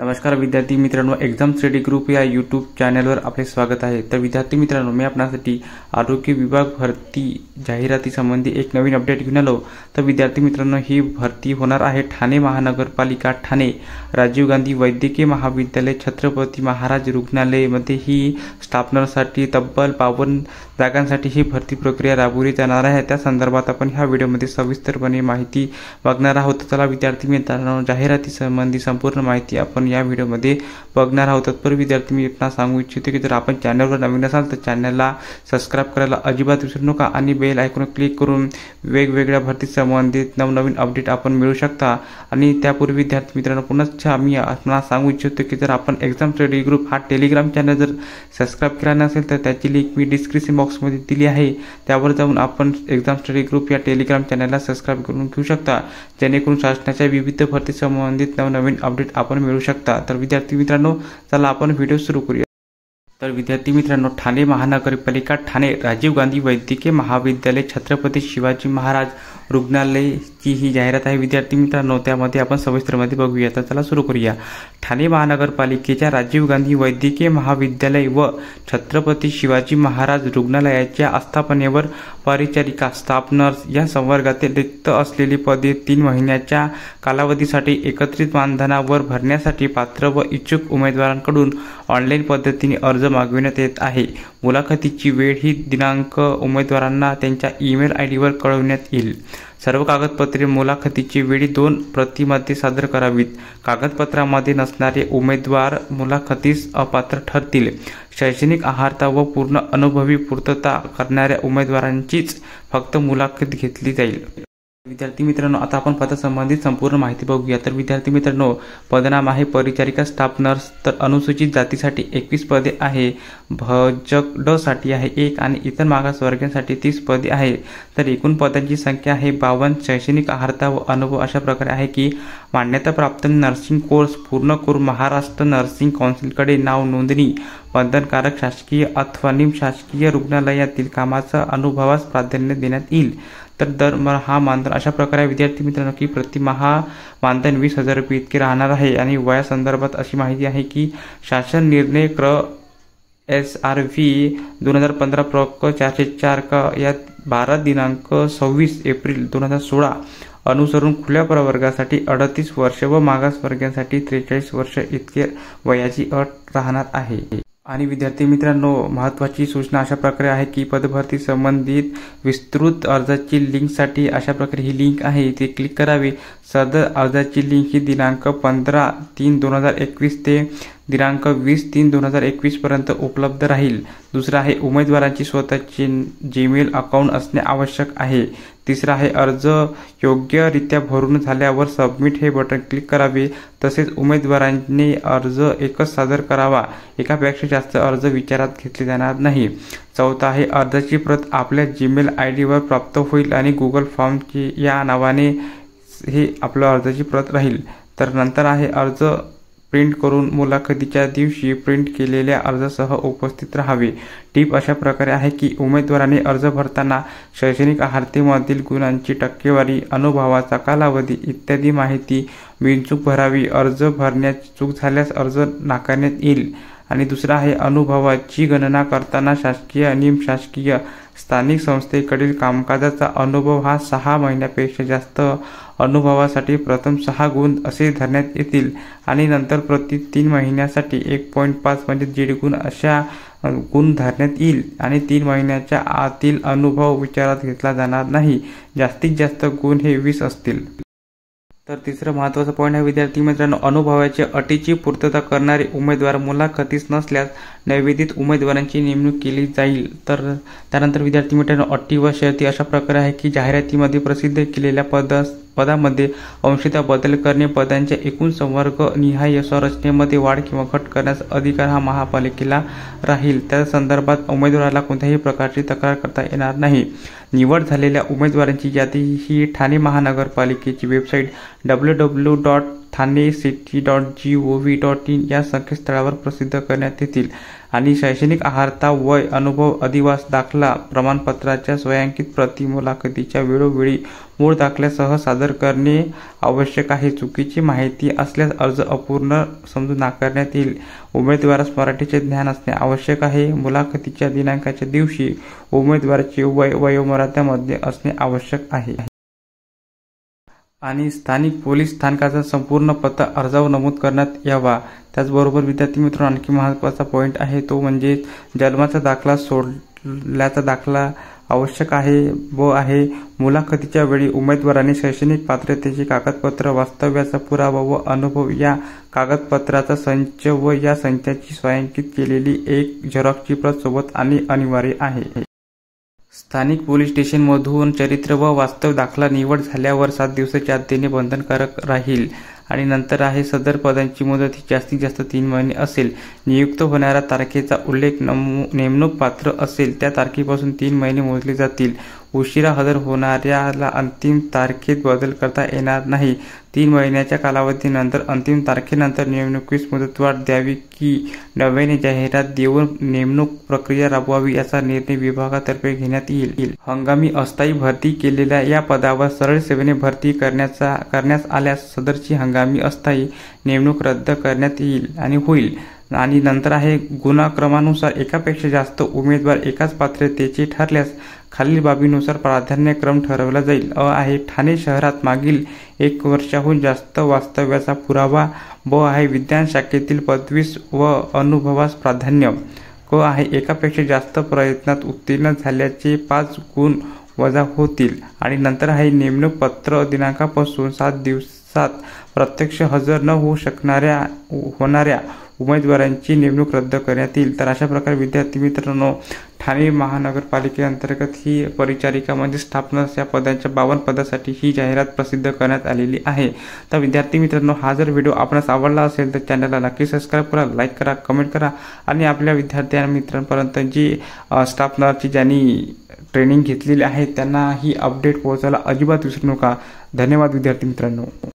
नमस्कार विद्यार्थी मित्रांनो एक्झाम स्टडी ग्रुप या यूट्यूब चॅनलवर आपले स्वागत आहे तर विद्यार्थी मित्रांनो मी आपणासाठी आरोग्य विभाग भरती जाहिरातीसंबंधी एक नवीन अपडेट घेऊन आलो तर विद्यार्थी मित्रांनो ही भरती होणार आहे ठाणे महानगरपालिका ठाणे राजीव गांधी वैद्यकीय महाविद्यालय छत्रपती महाराज रुग्णालयमध्ये ही स्थापनासाठी तब्बल बावन्न जागांसाठी ही भरती प्रक्रिया राबवली जाणार आहे त्या संदर्भात आपण ह्या व्हिडिओमध्ये सविस्तरपणे माहिती बघणार आहोत चला विद्यार्थी मित्रांनो जाहिरातीसंबंधी संपूर्ण माहिती आपण या व्हिडिओमध्ये बघणार आहोत तत्पर विद्यार्थी मी सांगू इच्छितो की जर आपण चॅनलवर नवीन असाल तर चॅनलला सबस्क्राईब करायला अजिबात विसरू नका आणि बेल ऐकून क्लिक करून वेगवेगळ्या भरती संबंधित नवनवीन अपडेट आपण मिळू शकता आणि त्यापूर्वी विद्यार्थी मित्रांनो पुन्हा मी आपल्याला सांगू इच्छितो की जर आपण एक्झाम स्टडी ग्रुप हा टेलिग्राम चॅनल जर सबस्क्राईब केला नसेल तर त्याची लिंक मी डिस्क्रिप्शन बॉक्स बॉक्समध्ये दिली आहे त्यावर जाऊन आपण एक्झाम स्टडी ग्रुप या टेलिग्राम चॅनलला सबस्क्राईब करून घेऊ शकता जेणेकरून शासनाच्या विविध भरती संबंधित नवनवीन अपडेट आपण मिळू शकता तर विद्यार्थी मित्रांनो चला आपण व्हिडिओ सुरू करूया तर विद्यार्थी मित्रांनो ठाणे महानगरपालिका ठाणे राजीव गांधी वैद्यकीय महाविद्यालय छत्रपती शिवाजी महाराज रुग्णालयची ही जाहिरात आहे विद्यार्थी मित्रांनो त्यामध्ये आपण सविस्तरमध्ये बघूया तर चला सुरू करूया ठाणे महानगरपालिकेच्या राजीव गांधी वैद्यकीय महाविद्यालय व छत्रपती शिवाजी महाराज रुग्णालयाच्या आस्थापनेवर परिचारिका स्थापनर्स या संवर्गातील रिक्त असलेली पदे तीन महिन्याच्या कालावधीसाठी एकत्रित मानधनावर भरण्यासाठी पात्र व इच्छुक उमेदवारांकडून ऑनलाईन पद्धतीने अर्ज मागविण्यात येत आहे मुलाखतीची वेळ ही दिनांक उमेदवारांना त्यांच्या ईमेल आय डीवर कळवण्यात येईल सर्व कागदपत्रे मुलाखतीची वेळी दोन प्रतीमध्ये सादर करावीत कागदपत्रामध्ये नसणारे उमेदवार मुलाखतीस अपात्र ठरतील शैक्षणिक आहारता व पूर्ण अनुभवी पूर्तता करणाऱ्या उमेदवारांचीच फक्त मुलाखत घेतली जाईल विद्यार्थी मित्रांनो आता आपण पदासंबंधित संपूर्ण माहिती बघूया तर विद्यार्थी मित्रांनो पदनाम आहे परिचारिका स्टाफ नर्स तर अनुसूचित जातीसाठी एकवीस पदे आहे भजक ड साठी आहे एक आणि इतर मागासवर्गीयांसाठी तीस पदे आहे तर एकूण पदांची संख्या आहे बावन्न शैक्षणिक आहारता व अनुभव अशा प्रकारे आहे की मान्यताप्राप्त नर्सिंग कोर्स पूर्ण करून महाराष्ट्र नर्सिंग कौन्सिलकडे नाव नोंदणी बंधनकारक शासकीय अथवा निमशासकीय रुग्णालयातील कामाचा अनुभवास प्राधान्य देण्यात येईल तर दर हा मानधन अशा प्रकारे विद्यार्थी मित्रांनो की प्रतिमा मानधन वीस हजार रुपये इतके राहणार आहे आणि वयासंदर्भात अशी माहिती आहे की शासन निर्णय क्र एस आर व्ही दोन हजार पंधरा प्रक चारशे चार का या बारा दिनांक सव्वीस एप्रिल दोन हजार सोळा अनुसरून खुल्या प्रवर्गासाठी अडतीस वर्ष व मागासवर्गीयांसाठी त्रेचाळीस वर्ष इतके वयाची अट राहणार आहे आणि विद्यार्थी मित्रांनो महत्वाची सूचना अशा प्रकारे आहे की पदभरती संबंधित विस्तृत अर्जाची लिंकसाठी अशा प्रकारे ही लिंक आहे ते क्लिक करावी सदर अर्जाची लिंक ही दिनांक पंधरा तीन दोन हजार एकवीस ते दिनांक वीस तीन दोन हजार एकवीसपर्यंत उपलब्ध राहील दुसरं आहे उमेदवारांची स्वतःचे जीमेल अकाउंट असणे आवश्यक आहे तिसरा आहे अर्ज योग्यरित्या भरून झाल्यावर सबमिट हे बटन क्लिक करावे तसेच उमेदवारांनी अर्ज एकच सादर करावा एकापेक्षा जास्त अर्ज विचारात घेतले जाणार नाही चौथा आहे अर्जाची प्रत आपल्या जीमेल आय डीवर प्राप्त होईल आणि गुगल फॉर्मची या नावाने हे आपलं अर्जाची प्रत राहील तर नंतर आहे अर्ज प्रिंट करून मुलाखतीच्या दिवशी प्रिंट केलेल्या अर्जासह उपस्थित राहावे टीप अशा प्रकारे आहे की उमेदवाराने अर्ज भरताना शैक्षणिक आहारतेमधील गुणांची टक्केवारी अनुभवाचा कालावधी इत्यादी माहिती बिनचूक भरावी अर्ज भरण्यात चूक झाल्यास अर्ज नाकारण्यात येईल आणि दुसरा आहे अनुभवाची गणना करताना शासकीय आणि शासकीय स्थानिक संस्थेकडील कामकाजाचा अनुभव हा सहा महिन्यापेक्षा जास्त अनुभवासाठी प्रथम सहा गुण असे धरण्यात येतील आणि नंतर प्रति तीन महिन्यासाठी एक पॉईंट पाच म्हणजे दीड गुण अशा गुण धरण्यात येईल आणि तीन महिन्याच्या आतील अनुभव विचारात घेतला जाणार नाही जास्तीत जास्त गुण हे वीस असतील तर तिसरं महत्त्वाचा पॉईंट आहे विद्यार्थी मित्रांनो अनुभवाच्या अटीची पूर्तता करणारे उमेदवार मुलाखतीस नसल्यास नैवेदित उमेदवारांची नेमणूक केली जाईल तर त्यानंतर विद्यार्थी मित्रांनो अटी व शर्ती अशा प्रकारे आहे की जाहिरातीमध्ये प्रसिद्ध केलेल्या पद पदामध्ये अंशता बदल करणे पदांच्या एकूण संवर्ग निहाय संरचनेमध्ये वाढ किंवा घट करण्याचा अधिकार हा महापालिकेला राहील त्या संदर्भात उमेदवाराला कोणत्याही प्रकारची तक्रार करता येणार नाही निवड झालेल्या उमेदवारांची यादी ही ठाणे महानगरपालिकेची website W W dot Thane city dot G O V dot in या संकेतस्थळावर प्रसिद्ध करण्यात येतील आणि शैक्षणिक आहारता वय अनुभव अधिवास दाखला प्रमाणपत्राच्या स्वयंकित प्रति मुलाखतीच्या वेळोवेळी मूळ दाखल्यासह सादर करणे आवश्यक आहे चुकीची माहिती असल्यास अर्ज अपूर्ण समजून नाकारण्यात येईल उमेदवारास मराठीचे ज्ञान असणे आवश्यक आहे मुलाखतीच्या दिनांकाच्या दिवशी उमेदवाराचे वय वयोमर्यादामध्ये असणे आवश्यक आहे आणि स्थानिक पोलीस स्थानकाचा संपूर्ण पत्ता अर्जावर नमूद करण्यात यावा त्याचबरोबर विद्यार्थी मित्र आणखी महत्त्वाचा पॉईंट आहे तो म्हणजे जन्माचा दाखला सोडल्याचा दाखला आवश्यक आहे व आहे मुलाखतीच्या वेळी उमेदवाराने शैक्षणिक पात्रतेचे कागदपत्र वास्तव्याचा पुरावा व अनुभव या कागदपत्राचा संच व या संचाची स्वयंकित केलेली एक झेरॉक्सची प्रत सोबत आणि अनिवार्य आहे स्थानिक पोलीस स्टेशनमधून चरित्र व वास्तव दाखला निवड झाल्यावर सात दिवसाच्या आत देणे बंधनकारक राहील आणि नंतर आहे सदर पदांची मुदत ही जास्तीत जास्त तीन महिने असेल नियुक्त होणाऱ्या तारखेचा उल्लेख नेमणूक पात्र असेल त्या तारखेपासून तीन महिने मोजले जातील उशिरा हजर होणाऱ्याला अंतिम तारखेत बदल करता येणार नाही तीन महिन्याच्या कालावधीनंतर अंतिम तारखेनंतर नेमणुकीस मुदतवाढ द्यावी की नव्याने जाहिरात देऊन नेमणूक प्रक्रिया राबवावी याचा निर्णय विभागातर्फे घेण्यात येईल हंगामी अस्थायी भरती केलेल्या या पदावर सरळ सेवेने भरती करण्याचा करण्यात आल्यास सदरची हंगामी अस्थायी नेमणूक रद्द करण्यात येईल आणि होईल आणि नंतर आहे गुणाक्रमानुसार एकापेक्षा जास्त उमेदवार एकाच पात्रतेचे ठरल्यास खालील बाबीनुसार प्राधान्यक्रम ठरवला जाईल अ आहे ठाणे शहरात मागील एक वर्षाहून जास्त वास्तव्याचा पुरावा ब आहे विज्ञान शाखेतील पदवीस व अनुभवास प्राधान्य क आहे एकापेक्षा जास्त प्रयत्नात उत्तीर्ण झाल्याचे पाच गुण वजा होतील आणि नंतर आहे नेमणूक पत्र दिनांकापासून सात दिवसात प्रत्यक्ष हजर न होऊ शकणाऱ्या होणाऱ्या उमेदवारांची नेमणूक रद्द करण्यात येईल तर अशा प्रकारे विद्यार्थी मित्रांनो ठाणे महानगरपालिकेअंतर्गत ही परिचारिका म्हणजे स्थापना या पदांच्या बावन्न पदासाठी ही जाहिरात प्रसिद्ध करण्यात आलेली आहे तर विद्यार्थी मित्रांनो हा जर व्हिडिओ आपणास आवडला असेल तर चॅनलला नक्की सबस्क्राईब करा लाईक करा कमेंट करा आणि आपल्या विद्यार्थी आणि मित्रांपर्यंत जी स्थापनाची ज्यांनी ट्रेनिंग घेतलेली आहे त्यांना ही अपडेट पोहोचायला अजिबात विसरू नका धन्यवाद विद्यार्थी मित्रांनो